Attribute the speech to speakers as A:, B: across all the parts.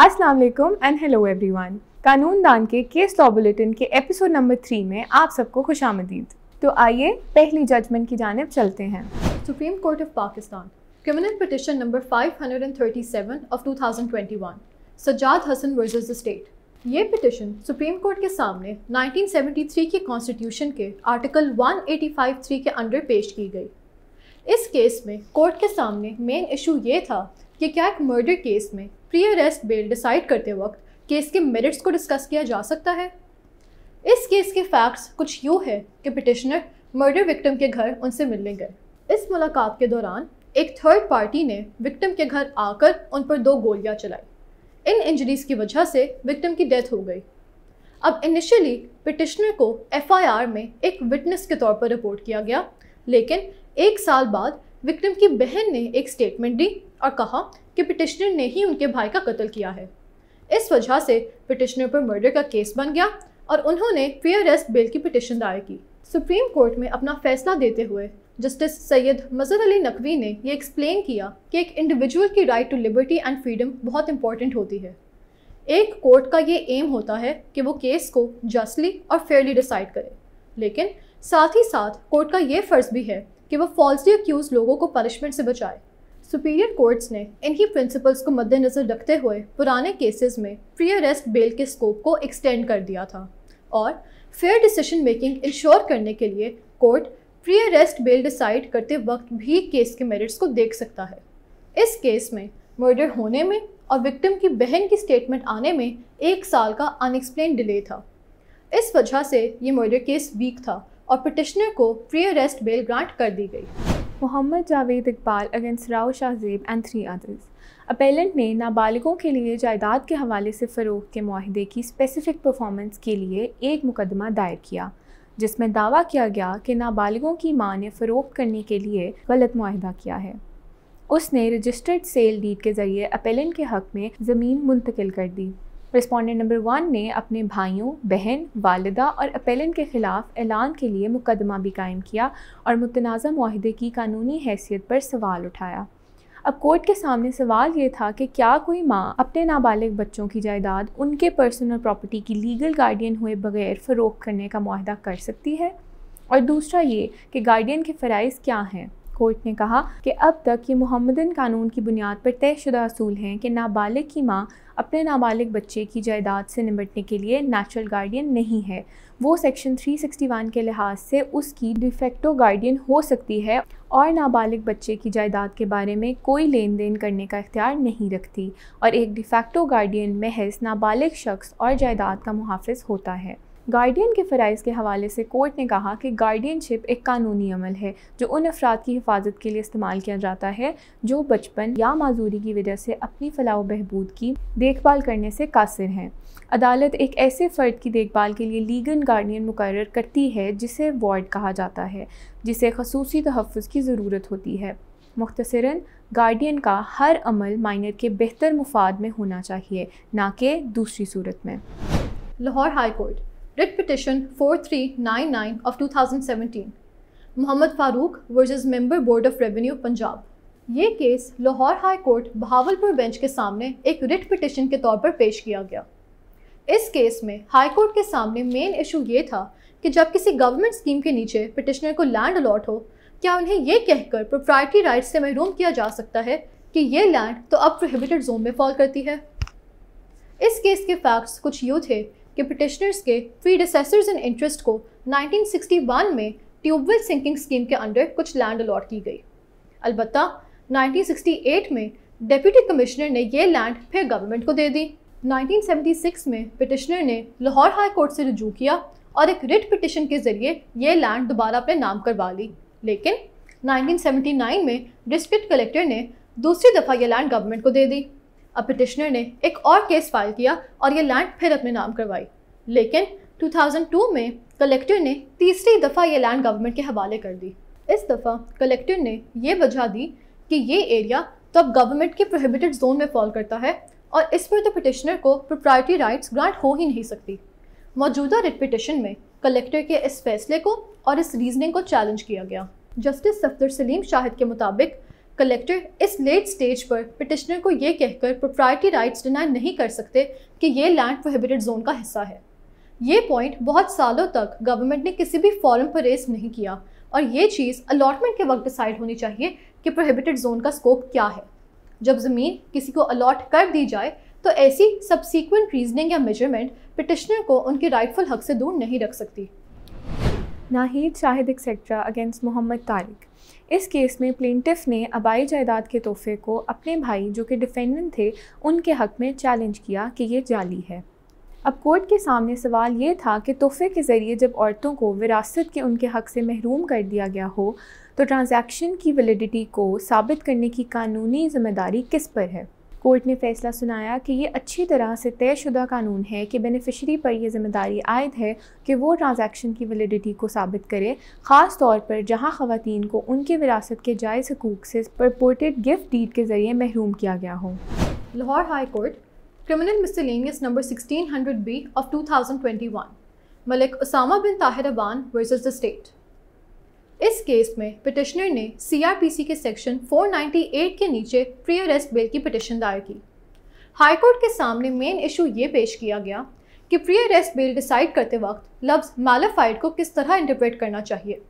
A: अस्सलाम वालेकुम and hello everyone कानून दान के केस लॉ बुलेटिन के एपिसोड नंबर थ्री में आप सबको खुश आमदीद तो आइए पहली जजमेंट की जानब चलते हैं
B: supreme court of Pakistan criminal petition number 537 ऑफ 2021 Sajjad Hassan versus the state ये पिटिशन सुप्रीम कोर्ट के सामने 1973 के कॉन्स्टिट्यूशन के आर्टिकल 185.3 के अंडर पेश की गई इस केस में कोर्ट के सामने मेन इशू ये था कि क्या एक मर्डर केस में प्री अरेस्ट बेल डिसाइड करते वक्त केस के मेरिट्स को डिस्कस किया जा सकता है इस केस के फैक्ट्स कुछ यूँ है कि पिटिशनर मर्डर विक्टिम के घर उनसे मिलने गए इस मुलाकात के दौरान एक थर्ड पार्टी ने विक्टिम के घर आकर उन पर दो गोलियां चलाई इन इंजरीज की वजह से विक्टिम की डेथ हो गई अब इनिशियली पिटिशनर को एफआईआर में एक विटनेस के तौर पर रिपोर्ट किया गया लेकिन एक साल बाद विक्रम की बहन ने एक स्टेटमेंट दी और कहा कि पिटिशनर ने ही उनके भाई का कत्ल किया है इस वजह से पिटिशनर पर मर्डर का केस बन गया और उन्होंने फेयर रेस्ट बेल की पिटिशन दायर की सुप्रीम कोर्ट में अपना फैसला देते हुए जस्टिस सैयद मजहर अली नकवी ने यह एक्सप्लेन किया कि एक इंडिविजुअल की right to liberty and freedom बहुत इंपॉर्टेंट होती है एक कोर्ट का ये एम होता है कि वो केस को जस्टली और फेयरली डिसाइड करे लेकिन साथ ही साथ कोर्ट का ये फ़र्ज़ भी है कि वह फॉल्सली अक्यूज लोगों को पनिशमेंट से बचाए सुपीरियर कोर्ट्स ने इन्हीं प्रिंसिपल्स को मद्देनजर रखते हुए पुराने केसेस में प्री अरेस्ट बेल के स्कोप को एक्सटेंड कर दिया था और फेयर डिसीजन मेकिंग इंश्योर करने के लिए court pre arrest bail decide करते वक्त भी केस के मेरिट्स को देख सकता है इस केस में मर्डर होने में और विक्टिम की बहन की स्टेटमेंट आने में एक साल का अनएक्सप्लेन डिले था इस वजह से ये मर्डर केस वीक था और पिटिशनर को प्री अरेस्ट बेल ग्रांट कर दी गई
A: Mohammad Javed Iqbal against Rao Shahzeb and three others appellant ने नाबालिगों के लिए जायदाद के हवाले से फ़रोख के माहदे की स्पेसिफिक परफॉर्मेंस के लिए एक मुकदमा दायर किया जिसमें दावा किया गया कि नाबालिगों की मां ने फरोख करने के लिए गलत माहा किया है उसने रजिस्टर्ड सेल डीड के ज़रिए अपेलेंट के हक़ में ज़मीन मुंतकिल कर दी रिस्पॉन्डेंट नंबर वन ने अपने भाइयों बहन वालदा और अपेलन के ख़िलाफ़ ऐलान के लिए मुकदमा भी कायम किया और मुतनाज़ा माहदे की कानूनी हैसियत पर सवाल उठाया अब कोर्ट के सामने सवाल ये था कि क्या कोई माँ अपने नाबालिग बच्चों की जायदाद उनके पर्सनल प्रॉपर्टी की लीगल गार्डियन हुए बगैर फ़रोख करने का माहदा कर सकती है और दूसरा ये कि गार्डियन के फ़रज़ क्या हैं कोर्ट ने कहा कि अब तक ये मोहम्मदन कानून की बुनियाद पर तयशुदा असूल हैं कि नाबालिग की माँ अपने नाबालिग बच्चे की जायदाद से निपटने के लिए नेचुरल गार्डियन नहीं है वो सेक्शन 361 के लिहाज से उसकी डिफेक्टो गार्डियन हो सकती है और नाबालिग बच्चे की जायदाद के बारे में कोई लेन देन करने का इख्तियार नहीं रखती और एक डिफेक्टो गार्डियन महज नाबालिग शख्स और जायदाद का मुहाफ़ होता है गार्डियन के फ़रज़ के हवाले से कोर्ट ने कहा कि गार्डियनशिप एक कानूनी अमल है जो उन अफराद की हिफाजत के लिए इस्तेमाल किया जाता है जो बचपन या माजूरी की वजह से अपनी फलाह बहबूद की देखभाल करने से कासिर हैं अदालत एक ऐसे फ़र्द की देखभाल के लिए लीगल गार्डियन मुकर करती है जिसे वार्ड कहा जाता है जिसे खसूस तहफ़ की ज़रूरत होती है मुख्तरा गार्डियन का हर अमल माइनर के बेहतर मुफाद में होना चाहिए ना कि दूसरी सूरत में Lahore high court Writ
B: Petition 4399 of 2017, Mohammad Farooq versus member board of revenue Punjab ये case Lahore high court Bahawalpur bench के सामने एक रिट पिटिशन के तौर पर पेश किया गया इस केस में हाई कोर्ट के सामने मेन इशू ये था कि जब किसी गवर्नमेंट स्कीम के नीचे पिटिशनर को लैंड अलॉट हो क्या उन्हें यह कहकर प्रोप्राइटी राइट्स से महरूम किया जा सकता है कि ये लैंड तो अब प्रोहिबिटेड जोन में फॉल करती है इस केस के फैक्ट्स कुछ यूँ थे के पिटिशनर्स के प्रीडिसेसर्स इन इंटरेस्ट को 1961 में ट्यूबवेल सिंकिंग स्कीम के अंडर कुछ लैंड अलॉट की गई अलबत् 1968 में डिप्यूटी कमिश्नर ने यह लैंड फिर गवर्नमेंट को दे दी 1976 में पिटिशनर ने लाहौर हाई कोर्ट से रजू किया और एक रिट पिटिशन के ज़रिए ये लैंड दोबारा अपने नाम करवा ली लेकिन 1979 में डिस्ट्रिक्ट कलेक्टर ने दूसरी दफ़ा ये लैंड गवर्नमेंट को दे दी अब पिटिशनर ने एक और केस फाइल किया और ये लैंड फिर अपने नाम करवाई लेकिन 2002 में कलेक्टर ने तीसरी दफ़ा ये लैंड गवर्नमेंट के हवाले कर दी इस दफ़ा कलेक्टर ने यह वजह दी कि ये एरिया तो अब गवर्नमेंट के प्रोहिबिटेड जोन में फॉल करता है और इस पर तो पिटिशनर को प्रोप्राइटी राइट्स ग्रांट हो ही नहीं सकती मौजूदा रिट पिटिशन में कलेक्टर के इस फैसले को और इस रीजनिंग को चैलेंज किया गया जस्टिस सफदर सलीम शाहिद के मुताबिक कलेक्टर इस लेट स्टेज पर पिटिशनर को यह कहकर प्रोप्राइटी राइट्स डिनाई नहीं कर सकते कि ये लैंड प्रोहिबिटेड जोन का हिस्सा है ये पॉइंट बहुत सालों तक गवर्नमेंट ने किसी भी फॉरम पर रेस नहीं किया और ये चीज़ अलॉटमेंट के वक्त डिसाइड होनी चाहिए कि प्रोहिबिटेड जोन का स्कोप क्या है जब ज़मीन किसी को अलॉट कर दी जाए तो ऐसी सबसीक्वेंट रीजनिंग या मेजरमेंट पिटिशनर को उनके राइटफुल हक से दूर नहीं
A: रख सकती नाहिद शाहिद एक्सेट्रा अगेंस्ट मोहम्मद तारिक इस केस में प्लेंटिफ ने आबाई जायदाद के तोहफे को अपने भाई जो कि डिफेंडेंट थे उनके हक में चैलेंज किया कि ये जाली है अब कोर्ट के सामने सवाल ये था कि तोहफे के ज़रिए जब औरतों को विरासत के उनके हक़ से महरूम कर दिया गया हो तो ट्रांजैक्शन की वैलिडिटी को साबित करने की कानूनी जिम्मेदारी किस पर है कोर्ट ने फैसला सुनाया कि ये अच्छी तरह से तयशुदा कानून है कि बेनिफिशरी पर यह जिम्मेदारी आयद है कि वो ट्रांजैक्शन की वैलिडिटी को साबित करे ख़ास तौर पर जहाँ ख़वान को उनके विरासत के जायज़ हकूक़ से परपोर्टेड गिफ्ट डीड के ज़रिए महरूम किया गया हो Lahore high court criminal miscellaneous number sixteen B of two Malik
B: Usama bin Tahir Aban versus the state इस केस में पिटिशनर ने सीआरपीसी के सेक्शन 498 के नीचे प्री अरेस्ट बेल की पिटिशन दायर की हाईकोर्ट के सामने मेन इशू ये पेश किया गया कि प्री अरेस्ट बेल डिसाइड करते वक्त लफ्ज़ मैलिफाइड को किस तरह इंटरप्रेट करना चाहिए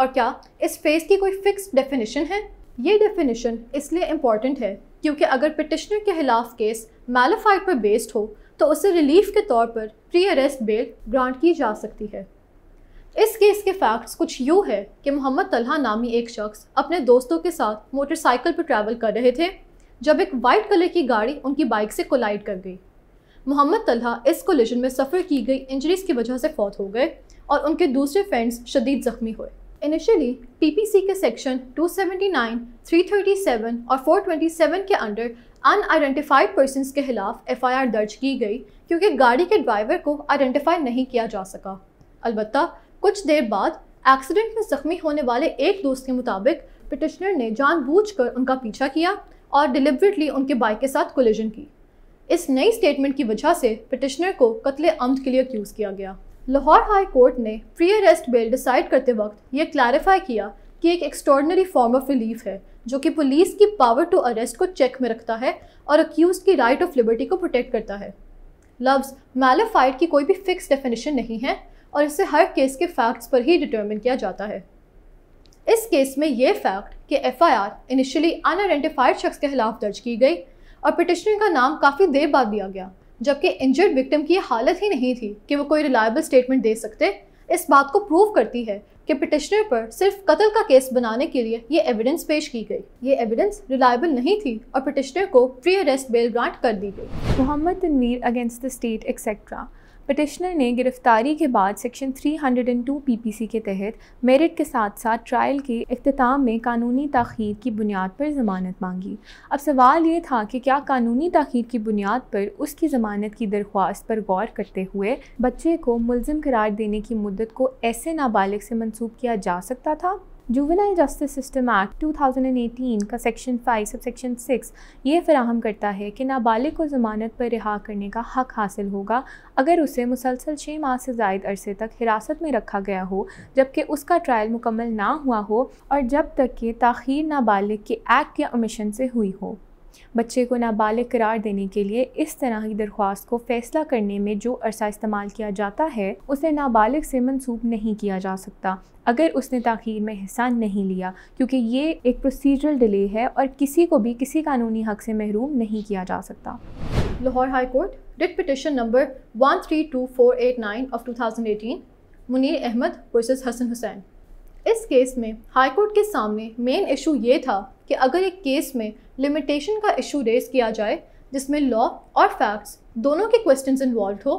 B: और क्या इस फेज़ की कोई फिक्स डेफिनेशन है ये डेफिनेशन इसलिए इम्पॉर्टेंट है क्योंकि अगर पिटिशनर के खिलाफ केस मैलिफाइड पर बेस्ड हो तो उसे रिलीफ के तौर पर प्री अरेस्ट बेल ग्रांट की जा सकती है इस केस के फैक्ट्स कुछ यूँ है कि मोहम्मद तलहा नामी एक शख्स अपने दोस्तों के साथ मोटरसाइकिल पर ट्रैवल कर रहे थे जब एक वाइट कलर की गाड़ी उनकी बाइक से कोलाइड कर गई मोहम्मद तलहा इस कोलिजन में सफ़र की गई इंजरीज की वजह से फौत हो गए और उनके दूसरे फ्रेंड्स शदीद ज़ख्मी हुए इनिशियली टीपीसी के सेक्शन 279, 337 और 427 के अंडर अनआइडेंटिफाइड पर्सनस के खिलाफ एफआईआर दर्ज की गई क्योंकि गाड़ी के ड्राइवर को आइडेंटिफाई नहीं किया जा सका अलबत्ता कुछ देर बाद एक्सीडेंट में जख्मी होने वाले एक दोस्त के मुताबिक पिटिशनर ने जानबूझकर उनका पीछा किया और डिलिबरेटली उनके बाइक के साथ कोलिजन की इस नई स्टेटमेंट की वजह से पिटिशनर को कत्ल आमद के लिए अक्यूज़ किया गया लाहौर हाई कोर्ट ने प्री अरेस्ट बेल डिसाइड करते वक्त यह क्लैरिफाई किया कि एक एक्स्ट्रॉर्डनरी फॉर्म ऑफ रिलीफ है जो कि पुलिस की पावर टू अरेस्ट को चेक में रखता है और अक्यूज की राइट ऑफ लिबर्टी को प्रोटेक्ट करता है लफ्ज़ मेलेफाइड की कोई भी फिक्स डेफिनेशन नहीं है और इसे हर केस के फैक्ट्स पर ही डिटर्मिन किया जाता है इस केस में ये फैक्ट कि एफआईआर इनिशियली अनआइडेंटिफाइड शख्स के खिलाफ दर्ज की गई और पिटिशनर का नाम काफ़ी देर बाद दिया गया जबकि इंजर्ड विक्टिम की हालत ही नहीं थी कि वो कोई रिलायबल स्टेटमेंट दे सकते इस बात को प्रूव करती है कि पिटिशनर पर सिर्फ कत्ल का केस बनाने के लिए ये एविडेंस पेश की गई ये एविडेंस रिलायबल नहीं थी और पिटिशनर को प्री अरेस्ट बेल ग्रांट कर दी
A: गई Mohammad Tanveer against the state etcetera petitioner ने गिरफ्तारी के बाद सेक्शन 302 पीपीसी के तहत मेरिट के साथ साथ ट्रायल के अख्ताम में कानूनी तखीर की बुनियाद पर ज़मानत मांगी अब सवाल ये था कि क्या कानूनी तखीर की बुनियाद पर उसकी ज़मानत की दरख्वास्त पर गौर करते हुए बच्चे को मुलम करार देने की मदद को ऐसे नाबालिग से मनसूब किया जा सकता था जुवेनाइल जस्टिस सिस्टम एक्ट 2018 का सेक्शन 5 सब सेक्शन 6 ये फराहम करता है कि नाबालिग को ज़मानत पर रिहा करने का हक हासिल होगा अगर उसे मुसलसल छः माह से जायद अरसे तक हिरासत में रखा गया हो जबकि उसका ट्रायल मुकम्मल ना हुआ हो और जब तक कि तखीर नाबालिग के एक्ट या अमिशन से हुई हो बच्चे को नाबालिग करार देने के लिए इस तरह की दरख्वास्त को फैसला करने में जो अरसा इस्तेमाल किया जाता है उसे नाबालिग से मनसूब नहीं किया जा सकता अगर उसने तखीर में हिस्सा नहीं लिया क्योंकि ये एक प्रोसीजरल डिले है और किसी को भी किसी कानूनी हक से महरूम नहीं किया जा सकता
B: Lahore high court writ petition
A: number nine of two thousand eighteen
B: Munir Ahmed versus Hassan Hussain इस केस में हाई कोर्ट के सामने मेन इशू ये था कि अगर एक केस में लिमिटेशन का इशू रेज किया जाए जिसमें लॉ और फैक्ट्स दोनों के क्वेश्चन इन्वॉल्व हो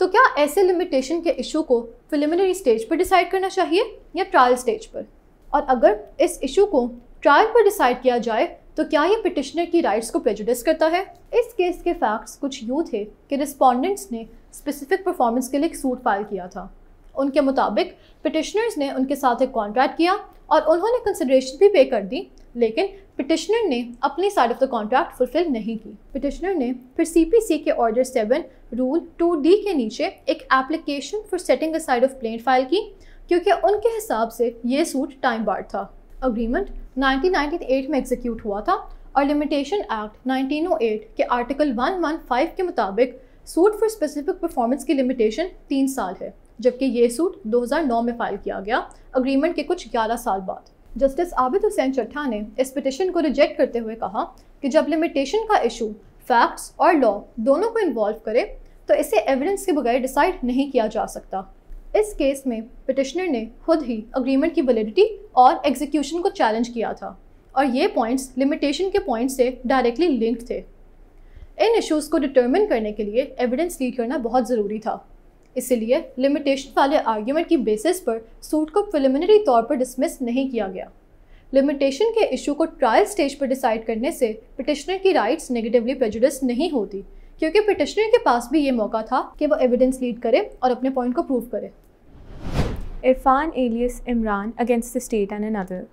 B: तो क्या ऐसे लिमिटेशन के इशू को प्रिलिमिनरी स्टेज पर डिसाइड करना चाहिए या ट्रायल स्टेज पर और अगर इस इशू को ट्रायल पर डिसाइड किया जाए तो क्या ये पिटिशनर की राइट्स को प्रेजुडिस करता है इस केस के फैक्ट्स कुछ यूँ थे कि रिस्पॉन्डेंट्स ने स्पेसिफिक परफॉर्मेंस के लिए एक सूट फाइल किया था उनके मुताबिक पिटिशनर्स ने उनके साथ एक कॉन्ट्रैक्ट किया और उन्होंने कंसिड्रेशन भी पे कर दी लेकिन पिटिशनर ने अपनी side of the contract fulfil नहीं की पिटिशनर ने फिर सीपीसी के order seven rule two D के नीचे एक application for setting side of plaint file की क्योंकि उनके हिसाब से ये सूट टाइम बार था अग्रीमेंट 1998 में एग्जीक्यूट हुआ था और लिमिटेशन एक्ट 1908 के आर्टिकल 115 के मुताबिक सूट फॉर स्पेसिफिक परफॉर्मेंस की लिमिटेशन तीन साल है जबकि ये सूट 2009 में फाइल किया गया अग्रीमेंट के कुछ 11 साल बाद जस्टिस आबिद हुसैन चट्ठा ने इस पिटिशन को रिजेक्ट करते हुए कहा कि जब लिमिटेशन का इशू फैक्ट्स और लॉ दोनों को इन्वॉल्व करे तो इसे एविडेंस के बगैर डिसाइड नहीं किया जा सकता इस केस में पिटिशनर ने खुद ही अग्रीमेंट की वैलिडिटी और एग्जीक्यूशन को चैलेंज किया था और ये पॉइंट्स लिमिटेशन के पॉइंट से डायरेक्टली लिंक्ड थे इन इश्यूज़ को डिटर्मिन करने के लिए एविडेंस लीड करना बहुत ज़रूरी था इसलिए लिमिटेशन वाले आर्ग्यूमेंट की बेसिस पर सूट को प्रिलिमिनरी तौर पर डिसमिस नहीं किया गया लिमिटेशन के इशू को ट्रायल स्टेज पर डिसाइड करने से पिटिशनर की राइट्स नेगेटिवली प्रेजुडिस नहीं होती क्योंकि पिटिशनर के पास भी ये मौका था कि वो एविडेंस लीड करे और अपने पॉइंट को प्रूव करे
A: Irfan alias Imran against the state and another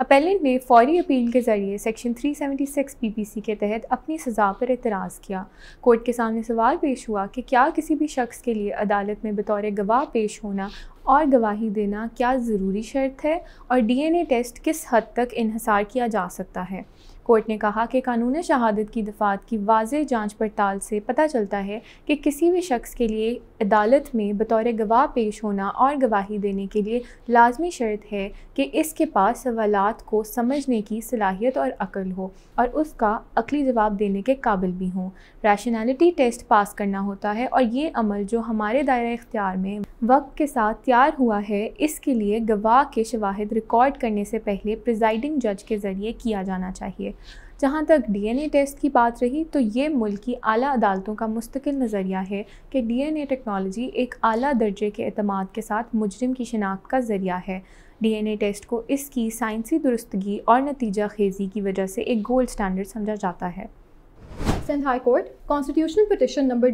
A: appellant ने फौरी अपील के जरिए सेक्शन 376 पीपीसी के तहत अपनी सज़ा पर एतराज़ किया कोर्ट के सामने सवाल पेश हुआ कि क्या किसी भी शख्स के लिए अदालत में बतौर गवाह पेश होना और गवाही देना क्या ज़रूरी शर्त है और डीएनए टेस्ट किस हद तक इहसार किया जा सकता है कोर्ट ने कहा कि कानून शहादत की दफात की वाज जांच पड़ताल से पता चलता है कि किसी भी शख्स के लिए अदालत में बतौर गवाह पेश होना और गवाही देने के लिए लाजमी शर्त है कि इसके पास सवालत को समझने की सलाहियत और अकल हो और उसका अकली जवाब देने के काबिल भी हों रैशनैलिटी टेस्ट पास करना होता है और ये अमल जो हमारे दायरा इख्तियार में वक्त के साथ तैयार हुआ है इसके लिए गवाह के शवाहद रिकॉर्ड करने से पहले प्रिजाइडिंग जज के ज़रिए किया जाना चाहिए जहाँ तक डीएनए टेस्ट की बात रही तो ये मुल्क की आला अदालतों का मुस्तकिल नज़रिया है कि डीएनए टेक्नोलॉजी एक आला दर्जे के अतमाद के साथ मुजरम की शनाख्त का ज़रिया है डीएनए टेस्ट को इसकी साइंसी दुरुस्तगी और नतीजा खेजी की वजह से एक गोल्ड स्टैंडर्ड समझा जाता है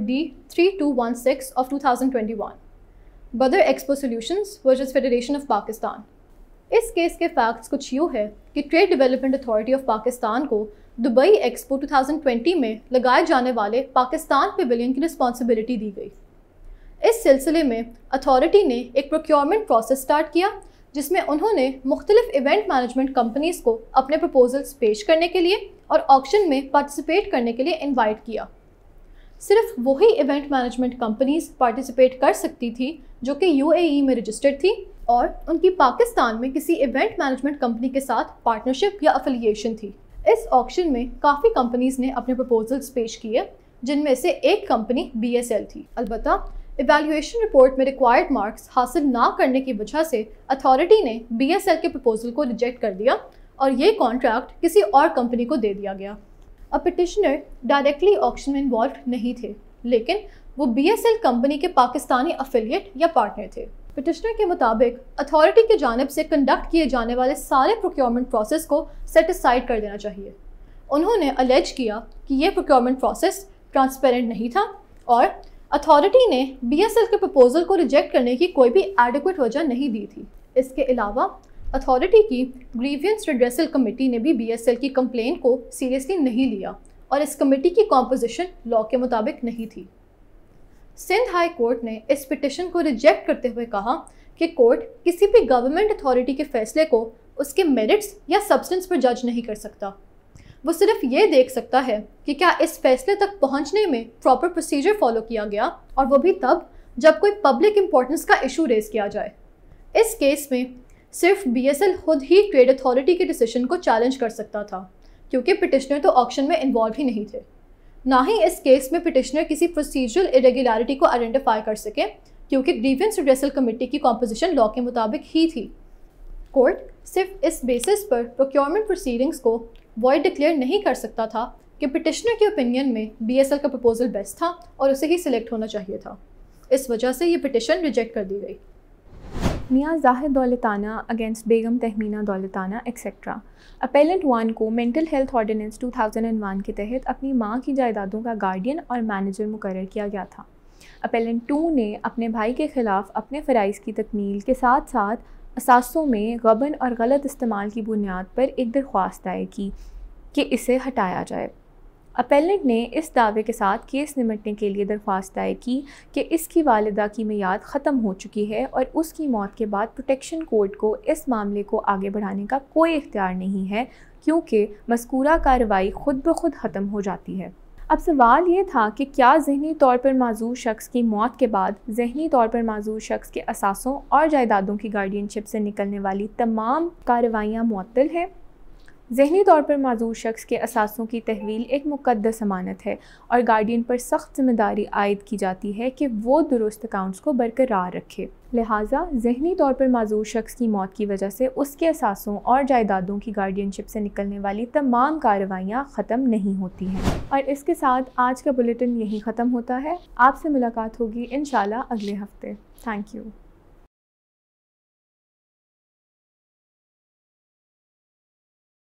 B: D three two one six of two thousand twenty one Badar expo solution versus federation of Pakistan इस केस के फैक्ट्स कुछ यूँ है कि trade development authority of Pakistan को दुबई एक्सपो 2020 में लगाए जाने वाले पाकिस्तान पवेलियन की रिस्पॉन्सिबिलिटी दी गई इस सिलसिले में अथॉरिटी ने एक प्रोक्योरमेंट प्रोसेस स्टार्ट किया जिसमें उन्होंने मुख्तलिफ इवेंट मैनेजमेंट कंपनीज को अपने प्रपोजल्स पेश करने के लिए और ऑक्शन में पार्टिसिपेट करने के लिए इनवाइट किया सिर्फ वही इवेंट मैनेजमेंट कंपनीज पार्टिसिपेट कर सकती थी जो कि यूएई e में रजिस्टर्ड थी और उनकी पाकिस्तान में किसी इवेंट मैनेजमेंट कंपनी के साथ पार्टनरशिप या अफिलिएशन थी इस ऑक्शन में काफ़ी कंपनीज ने अपने प्रपोजल्स पेश किए जिनमें से एक कंपनी बी थी अलबत् इवेल्यूशन रिपोर्ट में रिक्वायर्ड मार्क्स हासिल ना करने की वजह से अथॉरिटी ने बी के प्रपोजल को रिजेक्ट कर दिया और ये कॉन्ट्रैक्ट किसी और कंपनी को दे दिया गया अब पिटिशनर डायरेक्टली ऑक्शन में इन्वॉल्व नहीं थे लेकिन वो बी कंपनी के पाकिस्तानी अफिलियट या पार्टनर थे पिटिशनर के मुताबिक अथॉरिटी की जानब से कंडक्ट किए जाने वाले सारे प्रोक्योरमेंट प्रोसेस को सेटिसाइड कर देना चाहिए उन्होंने अलेज किया कि यह प्रोक्योरमेंट प्रोसेस ट्रांसपेरेंट नहीं था और अथॉरिटी ने बीएसएल के प्रपोजल को रिजेक्ट करने की कोई भी एडिकुट वजह नहीं दी थी इसके अलावा अथॉरिटी की ग्रीवियंस रिड्रेसल कमेटी ने भी बी की कंप्लेंट को सीरियसली नहीं लिया और इस कमेटी की कॉम्पोजिशन लॉ के मुताबिक नहीं थी सिंध हाई कोर्ट ने इस पिटिशन को रिजेक्ट करते हुए कहा कि कोर्ट किसी भी गवर्नमेंट अथॉरिटी के फैसले को उसके मेरिट्स या सब्सटेंस पर जज नहीं कर सकता वो सिर्फ ये देख सकता है कि क्या इस फैसले तक पहुंचने में प्रॉपर प्रोसीजर फॉलो किया गया और वो भी तब जब कोई पब्लिक इम्पोर्टेंस का इशू रेज किया जाए इस केस में सिर्फ बी खुद ही ट्रेड अथॉरिटी के डिसीजन को चैलेंज कर सकता था क्योंकि पिटिशनर तो ऑक्शन में इन्वॉल्व ही नहीं थे ना ही इस केस में पिटिशनर किसी प्रोसीजरल इरेगुलरिटी को आइडेंटिफाई कर सके क्योंकि ग्रीवियंस रिड्रेसल कमेटी की कॉम्पोजिशन लॉ के मुताबिक ही थी कोर्ट सिर्फ इस बेसिस पर प्रोक्योरमेंट प्रोसीडिंग्स को वॉइड डिक्लेयर नहीं कर सकता था कि पिटिशनर के ओपिनियन में बी का प्रपोजल
A: बेस्ट था और उसे ही सिलेक्ट होना चाहिए था इस वजह से ये पिटिशन रिजेक्ट कर दी गई Mian Zahir Daultana against Begum Tehmina Daultana etcetera appellant one को मेंटल हेल्थ ऑर्डिनेंस 2001 के तहत अपनी माँ की जायदादों का गार्डियन और मैनेजर मुकर किया गया था अपेलेंट टू ने अपने भाई के ख़िलाफ़ अपने फ़राइज़ की तकमील के साथ साथ असासों में गबन और गलत इस्तेमाल की बुनियाद पर एक दरख्वास्त दायर की कि इसे हटाया जाए अपेलेंट ने इस दावे के साथ केस निमटने के लिए दरख्वास्त दायर की कि इसकी वालदा की मैाद ख़त्म हो चुकी है और उसकी मौत के बाद प्रोटेक्शन कोर्ट को इस मामले को आगे बढ़ाने का कोई इख्तियार नहीं है क्योंकि मस्कूरा कार्रवाई खुद ब खुद ख़त्म हो जाती है अब सवाल ये था कि क्या जहनी तौर पर मजूर शख्स की मौत के बाद जहनी तौर पर मजूर शख्स के असासों और जायदादों की गार्डियनशिप से निकलने वाली तमाम कार्रवाइयाँ मअतल हैं जहनी तौर पर माजूर शख्स के असासों की तहवील एक मुकदस अमानत है और गार्डियन पर सख्त जिम्मेदारी आयद की जाती है कि वो दुरुस्त अकाउंट्स को बरकरार रखे लिहाजा जहनी तौर पर माजूर शख्स की मौत की वजह से उसके असासों और जायदादों की गार्डियनशिप से निकलने वाली तमाम कार्रवाइयाँ ख़त्म नहीं होती हैं और इसके साथ आज का बुलेटिन यहीं ख़त्म होता है आपसे मुलाकात होगी इन अगले हफ्ते थैंक यू